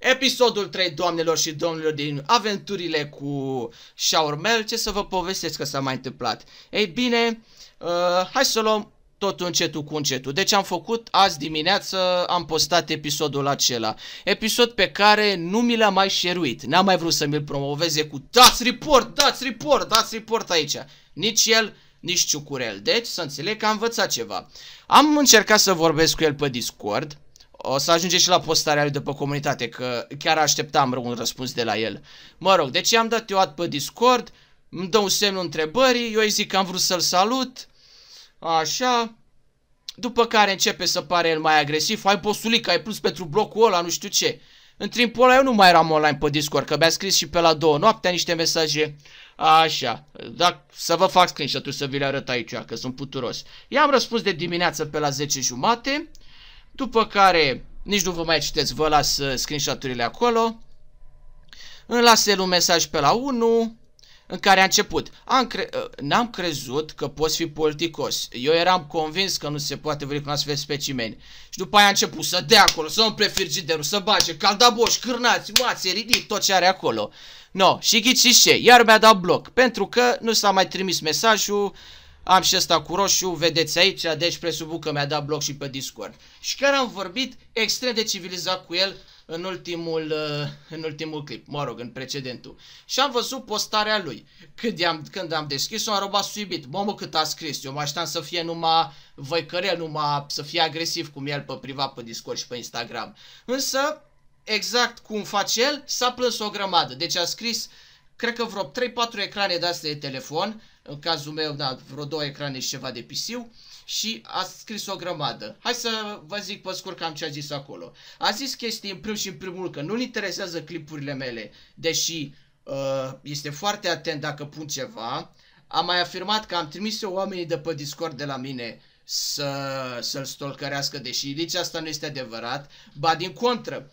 Episodul 3, doamnelor și domnilor, din aventurile cu Shaurmel, ce să vă povestesc că s-a mai întâmplat? Ei bine, uh, hai să luăm tot încetul cu încetul. Deci am făcut azi dimineață, am postat episodul acela. Episod pe care nu mi l-a mai șeruit. N-am mai vrut să mi-l promoveze cu dați report, dați report, dați report aici. Nici el, nici Ciucurel. Deci să înțeleg că am învățat ceva. Am încercat să vorbesc cu el pe Discord o să ajunge și la postarea lui de pe comunitate, că chiar așteptam un răspuns de la el. Mă rog, deci i-am dat eu ad pe Discord, îmi dă un semn întrebării, eu îi zic că am vrut să-l salut, așa, după care începe să pare el mai agresiv, ai bosulica, ai plus pentru blocul ăla, nu știu ce. În timpul ăla eu nu mai eram online pe Discord, că mi-a scris și pe la două noaptea niște mesaje. Așa, da, să vă fac screenshot-ul să vi le arăt aici, că sunt puturos. I-am răspuns de dimineață pe la 10 jumate după care, nici nu vă mai citeți, vă las uh, screenshot-urile acolo. Îmi las el un mesaj pe la 1 în care a început. Am cre- uh, n-am crezut că poți fi politicos. Eu eram convins că nu se poate vrea cu un astfel specimen. Și după aia a început să dea acolo, să umple frigiderul, să bage caldaboș, cârnați, mațe, ridic, tot ce are acolo. No, și ghiți și ce, iar mi-a dat bloc, pentru că nu s-a mai trimis mesajul, am și asta cu roșu, vedeți aici, deci presupun că mi-a dat bloc și pe Discord. Și chiar am vorbit extrem de civilizat cu el în ultimul, uh, în ultimul clip, mă rog, în precedentul. Și am văzut postarea lui. Când am, când am deschis-o, am robat suibit. Mamă, cât a scris. Eu mă așteptam să fie numai văicărel, numai să fie agresiv cum el pe privat, pe Discord și pe Instagram. Însă, exact cum face el, s-a plâns o grămadă. Deci a scris, cred că vreo 3-4 ecrane de astea de telefon în cazul meu, da, vreo două ecrane și ceva de pc și a scris o grămadă. Hai să vă zic pe scurt cam ce a zis acolo. A zis chestii în primul și în primul că nu-l interesează clipurile mele, deși uh, este foarte atent dacă pun ceva. Am mai afirmat că am trimis eu oamenii de pe Discord de la mine să, să-l stolcărească, deși nici asta nu este adevărat. Ba din contră,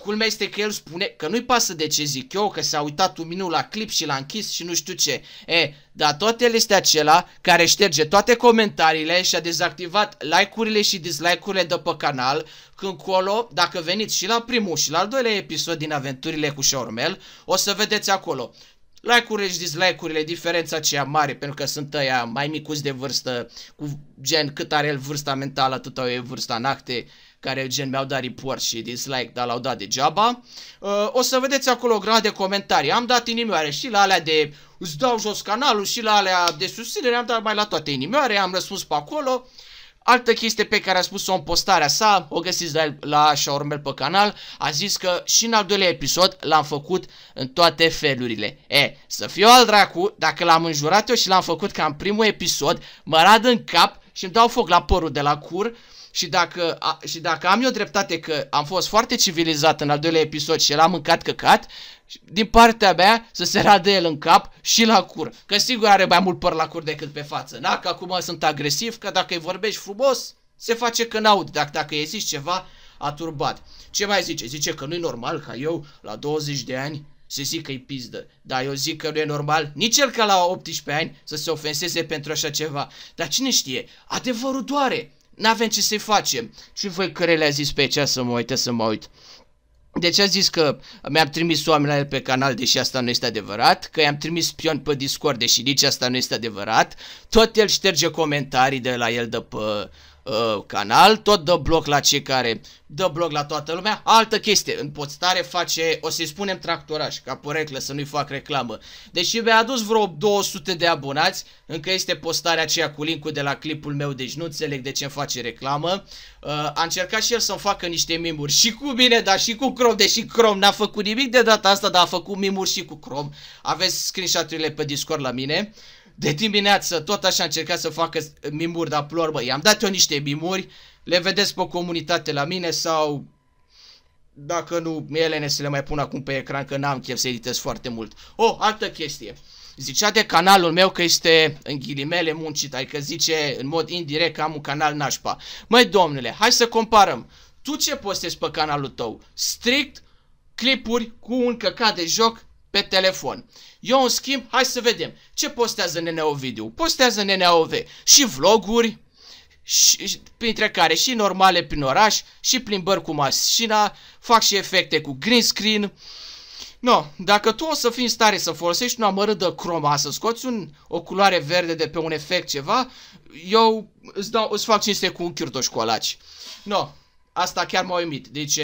culmea este că el spune că nu-i pasă de ce zic eu, că s-a uitat un minut la clip și l-a închis și nu știu ce. E, dar tot el este acela care șterge toate comentariile și a dezactivat like-urile și dislike-urile de pe canal, când colo, dacă veniți și la primul și la al doilea episod din Aventurile cu Șormel, o să vedeți acolo like urile și dislike-urile, diferența aceea mare, pentru că sunt ăia mai micuți de vârstă, cu gen cât are el vârsta mentală, atât au ei vârsta în acte, care gen mi-au dat report și dislike, dar l-au dat degeaba. Uh, o să vedeți acolo o grad de comentarii. Am dat inimioare și la alea de îți dau jos canalul și la alea de susținere, am dat mai la toate inimioare, am răspuns pe acolo. Uh, Altă chestie pe care a spus-o în postarea sa, o găsiți la, la Shaormel pe canal, a zis că și în al doilea episod l-am făcut în toate felurile. E, să fiu al dracu, dacă l-am înjurat eu și l-am făcut ca în primul episod, mă rad în cap și îmi dau foc la părul de la cur, uh, și dacă, a, și dacă am eu dreptate că am fost foarte civilizat în al doilea episod și l-am mâncat căcat, din partea mea să se radă el în cap și la cur. Că sigur are mai mult păr la cur decât pe față. Na, că acum sunt agresiv, că dacă îi vorbești frumos, se face că n-aud. Dacă, dacă îi zici ceva, a turbat. Ce mai zice? Zice că nu-i normal ca eu, la 20 de ani, să zic că-i pizdă. Dar eu zic că nu e normal nici el ca la 18 ani să se ofenseze pentru așa ceva. Dar cine știe? Adevărul doare. N-avem ce să-i facem. Și voi care le-a zis pe cea să mă uite, să mă uit. Deci a zis că mi-am trimis oameni la el pe canal, deși asta nu este adevărat, că i-am trimis spion pe Discord, deși nici asta nu este adevărat. Tot el șterge comentarii de la el de pe uh, canal, tot dă bloc la cei care dă bloc la toată lumea. Altă chestie, în postare face, o să-i spunem tractoraș, ca poreclă, să nu-i fac reclamă. Deși mi-a adus vreo 200 de abonați, încă este postarea aceea cu linkul de la clipul meu, deci nu înțeleg de ce îmi face reclamă. Uh, a încercat și el să-mi facă niște mimuri și cu mine, dar și cu Chrome, deși Chrome n-a făcut nimic de data asta, dar a făcut mimuri și cu Chrome. Aveți screenshot-urile pe Discord la mine. Uh, de dimineață tot așa încerca să facă mimuri, dar plor, bă, i-am dat eu niște mimuri, le vedeți pe comunitate la mine sau dacă nu, ele să le mai pun acum pe ecran că n-am chef să editez foarte mult. O, oh, altă chestie. Zicea de canalul meu că este în ghilimele muncit, adică zice în mod indirect că am un canal nașpa. Măi domnule, hai să comparăm. Tu ce postezi pe canalul tău? Strict clipuri cu un căcat de joc pe telefon. Eu, în schimb, hai să vedem ce postează Nenea Ovidiu. Postează Nenea OV și vloguri, și, printre care și normale prin oraș, și plimbări cu mașina, fac și efecte cu green screen. No, dacă tu o să fii în stare să folosești un amărât de croma, să scoți un, o culoare verde de pe un efect ceva, eu îți, dau, îți fac cinste cu un chirtoș colaci. No, asta chiar m-a uimit. Deci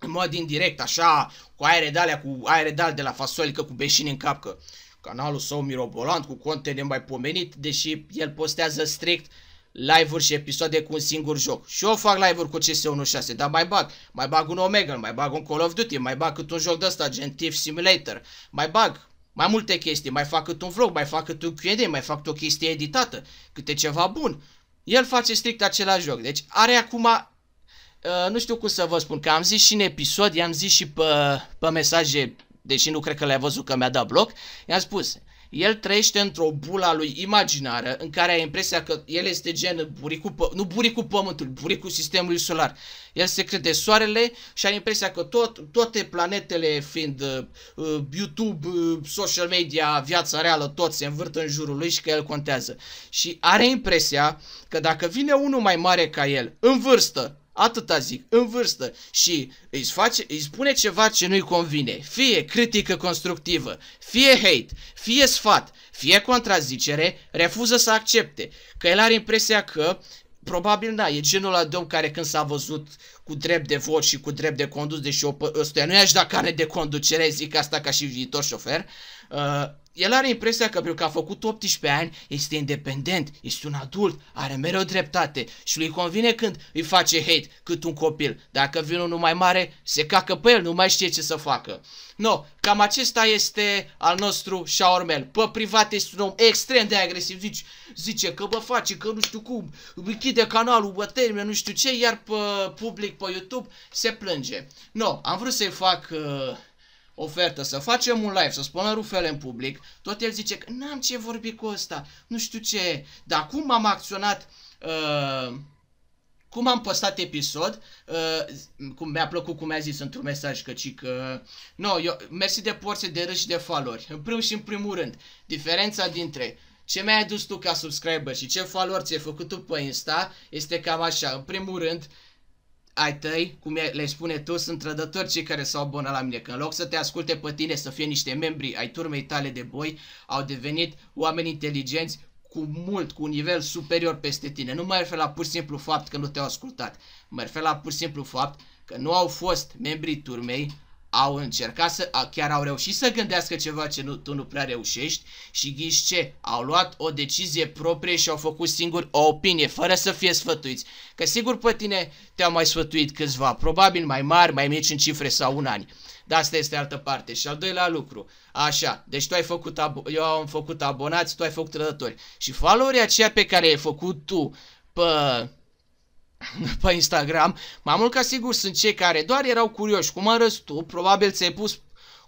în mod indirect, așa, cu aere de alea, cu aere de de la fasolică, cu beșini în capcă. Canalul său mirobolant, cu conte pomenit, deși el postează strict live-uri și episoade cu un singur joc. Și eu fac live-uri cu CS16, dar mai bag. Mai bag un Omega, mai bag un Call of Duty, mai bag cât un joc de ăsta, gen Thief Simulator. Mai bag mai multe chestii, mai fac cât un vlog, mai fac cât un Q&A, mai fac o chestie editată, câte ceva bun. El face strict același joc, deci are acum Uh, nu știu cum să vă spun, că am zis și în episod, i-am zis și pe, pe mesaje, deși nu cred că le-a văzut că mi-a dat bloc, i-am spus, el trăiește într-o bula lui imaginară în care ai impresia că el este gen buricul, pă- nu buricul pământului, buricul sistemului solar. El se crede soarele și ai impresia că tot, toate planetele fiind uh, uh YouTube, uh, social media, viața reală, tot se învârt în jurul lui și că el contează. Și are impresia că dacă vine unul mai mare ca el, în vârstă, Atâta zic, în vârstă și îi, face, îi spune ceva ce nu-i convine, fie critică constructivă, fie hate, fie sfat, fie contrazicere, refuză să accepte, că el are impresia că probabil da, e genul ăla de om care când s-a văzut cu drept de vot și cu drept de condus, deși ăstuia nu i-aș da carne de conducere, zic asta ca și viitor șofer, uh, el are impresia că pentru că a făcut 18 ani, este independent, este un adult, are mereu dreptate și lui convine când îi face hate cât un copil. Dacă vine unul mai mare, se cacă pe el, nu mai știe ce să facă. No, cam acesta este al nostru Shaormel. Pe privat este un om extrem de agresiv, zice, zice că bă face, că nu știu cum, închide canalul, bă termine, nu știu ce, iar pe public, pe YouTube, se plânge. No, am vrut să-i fac... Uh ofertă, să facem un live, să spună rufele în public, tot el zice că n-am ce vorbi cu ăsta, nu știu ce Dar cum am acționat, uh, cum am postat episod, uh, cum mi-a plăcut cum mi-a zis într-un mesaj că ci că... No, eu, mersi de porțe de râși de falori, în primul și în primul rând, diferența dintre ce mi-ai adus tu ca subscriber și ce falori ți-ai făcut tu pe Insta este cam așa. În primul rând, uh, ai tăi, cum le spune tu, sunt trădători cei care s-au abonat la mine, că în loc să te asculte pe tine, să fie niște membri ai turmei tale de boi, au devenit oameni inteligenți cu mult, cu un nivel superior peste tine. Nu mă refer la pur și simplu fapt că nu te-au ascultat. Mă refer la pur și simplu fapt că nu au fost membrii turmei, au încercat să, chiar au reușit să gândească ceva ce nu, tu nu prea reușești și ghiși ce, au luat o decizie proprie și au făcut singuri o opinie, fără să fie sfătuiți. Că sigur pe tine te-au mai sfătuit câțiva, probabil mai mari, mai mici în cifre sau un ani. Dar asta este altă parte. Și al doilea lucru, așa, deci tu ai făcut, eu am făcut abonați, tu ai făcut rădători. Și followerii aceia pe care ai făcut tu pe pe Instagram, mai mult ca sigur sunt cei care doar erau curioși cum arăți tu, probabil ți-ai pus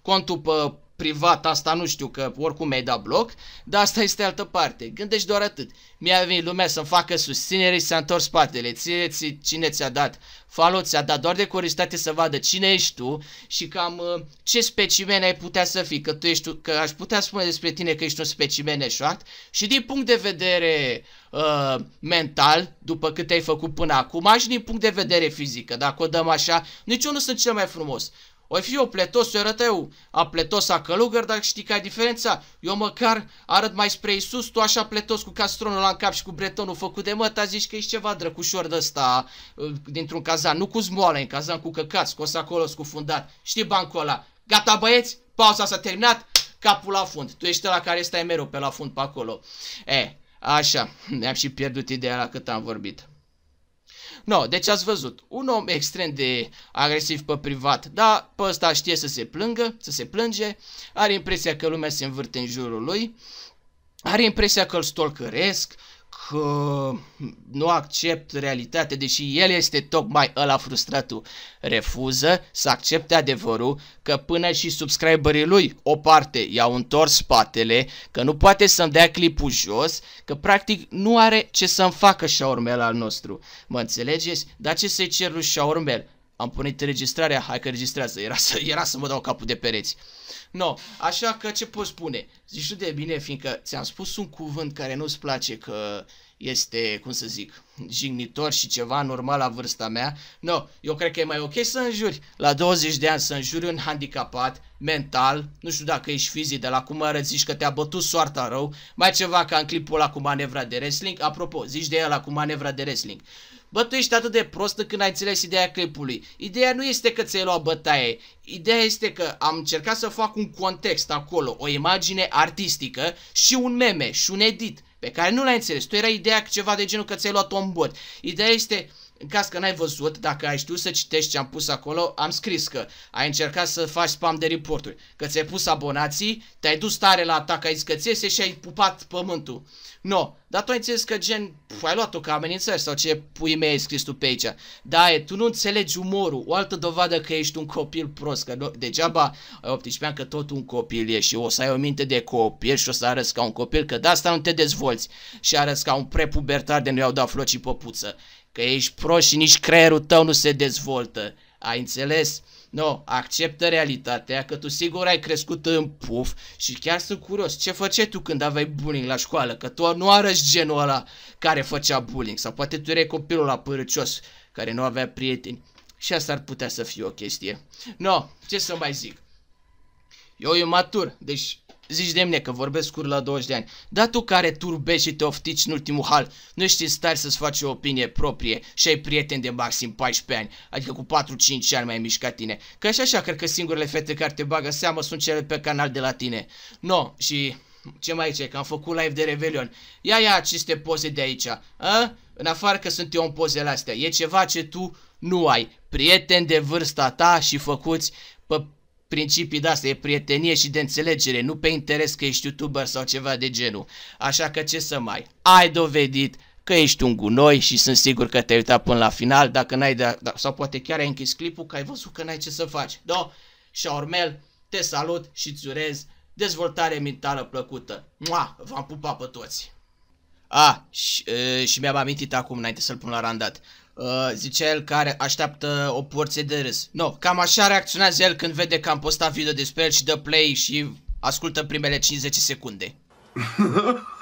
contul pe privat, asta nu știu că oricum mi-ai dat bloc, dar asta este altă parte. Gândești doar atât. Mi-a venit lumea să-mi facă susținere și să întors spatele. Ție, ți, cine ți-a dat follow, ți-a dat doar de curiozitate să vadă cine ești tu și cam uh, ce specimen ai putea să fii. Că tu ești, că aș putea spune despre tine că ești un specimen eșuat și din punct de vedere uh, mental, după cât ai făcut până acum, și din punct de vedere fizică, dacă o dăm așa, nici eu nu sunt cel mai frumos. O fi eu pletos, arăt eu. A pletos a călugăr, dar știi care diferența? Eu măcar arăt mai spre Isus, tu așa pletos cu castronul la cap și cu bretonul făcut de măta, zici că ești ceva drăcușor de ăsta ă, dintr-un cazan, nu cu zmoale, în cazan cu căcat, scos acolo scufundat. Știi bancul ăla? Gata băieți? Pauza s-a terminat? Capul la fund. Tu ești la care stai mereu pe la fund pe acolo. E, așa, ne am și pierdut ideea la cât am vorbit. No, deci ați văzut, un om extrem de agresiv pe privat, dar pe ăsta știe să se plângă, să se plânge, are impresia că lumea se învârte în jurul lui, are impresia că îl stalkeresc, că nu accept realitatea, deși el este tocmai ăla frustratul. Refuză să accepte adevărul că până și subscriberii lui, o parte, i-au întors spatele, că nu poate să-mi dea clipul jos, că practic nu are ce să-mi facă șaurmel al nostru. Mă înțelegeți? Dar ce să-i cer lui șaurmel? Am punit înregistrarea, hai că registrează, era să, era să mă dau capul de pereți. No, așa că ce pot spune? Zici tu de bine, fiindcă ți-am spus un cuvânt care nu-ți place că este, cum să zic, jignitor și ceva normal la vârsta mea. No, eu cred că e mai ok să înjuri. La 20 de ani să înjuri un handicapat, mental, nu știu dacă ești fizic, de la cum arăți, zici că te-a bătut soarta rău, mai ceva ca în clipul ăla cu manevra de wrestling. Apropo, zici de el la cu manevra de wrestling. Bă, tu ești atât de prost când ai înțeles ideea clipului. Ideea nu este că ți-ai luat bătaie. Ideea este că am încercat să fac un context acolo, o imagine artistică și un meme și un edit pe care nu l-ai înțeles. Tu era ideea ceva de genul că ți-ai luat un bot. Ideea este în caz că n-ai văzut, dacă ai știut să citești ce am pus acolo, am scris că ai încercat să faci spam de reporturi, că ți-ai pus abonații, te-ai dus tare la atac, ai zis și ai pupat pământul. No, dar tu ai înțeles că gen, pf, ai luat-o ca amenințări sau ce pui mei ai scris tu pe aici. Da, e, tu nu înțelegi umorul, o altă dovadă că ești un copil prost, că degeaba ai 18 ani că tot un copil ești și o să ai o minte de copil și o să arăți ca un copil, că de asta nu te dezvolți și arăți ca un prepubertar de nu i-au dat flocii puță că ești prost și nici creierul tău nu se dezvoltă. Ai înțeles? Nu, no, acceptă realitatea că tu sigur ai crescut în puf și chiar sunt curios ce făceai tu când aveai bullying la școală, că tu nu arăți genul ăla care făcea bullying sau poate tu erai copilul la părâcios care nu avea prieteni și asta ar putea să fie o chestie. No, ce să mai zic? Eu e matur, deci Zici de mine că vorbesc scurt la 20 de ani. Dar tu care turbești și te oftici în ultimul hal, nu ești în stare să-ți faci o opinie proprie și ai prieteni de maxim 14 ani, adică cu 4-5 ani mai mici ca tine. Că și așa cred că singurele fete care te bagă seamă sunt cele pe canal de la tine. No, și ce mai e că am făcut live de Revelion. Ia ia aceste poze de aici, a? În afară că sunt eu în pozele astea, e ceva ce tu nu ai. Prieteni de vârsta ta și făcuți pe principii de astea, e prietenie și de înțelegere, nu pe interes că ești youtuber sau ceva de genul. Așa că ce să mai, ai dovedit că ești un gunoi și sunt sigur că te-ai uitat până la final, dacă n-ai de, da, sau poate chiar ai închis clipul că ai văzut că n-ai ce să faci. Da, urmel, te salut și îți urez dezvoltare mentală plăcută. Mua, v-am pupat pe toți! A, și, și mi-am amintit acum înainte să-l pun la randat. Uh, zice el care așteaptă o porție de râs. No, cam așa reacționează el când vede că am postat video despre el și dă play și ascultă primele 50 secunde.